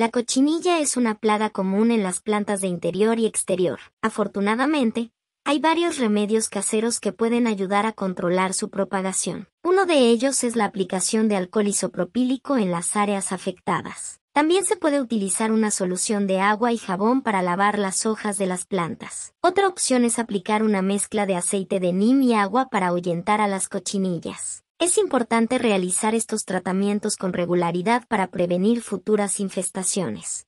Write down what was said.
La cochinilla es una plaga común en las plantas de interior y exterior. Afortunadamente, hay varios remedios caseros que pueden ayudar a controlar su propagación. Uno de ellos es la aplicación de alcohol isopropílico en las áreas afectadas. También se puede utilizar una solución de agua y jabón para lavar las hojas de las plantas. Otra opción es aplicar una mezcla de aceite de nim y agua para ahuyentar a las cochinillas. Es importante realizar estos tratamientos con regularidad para prevenir futuras infestaciones.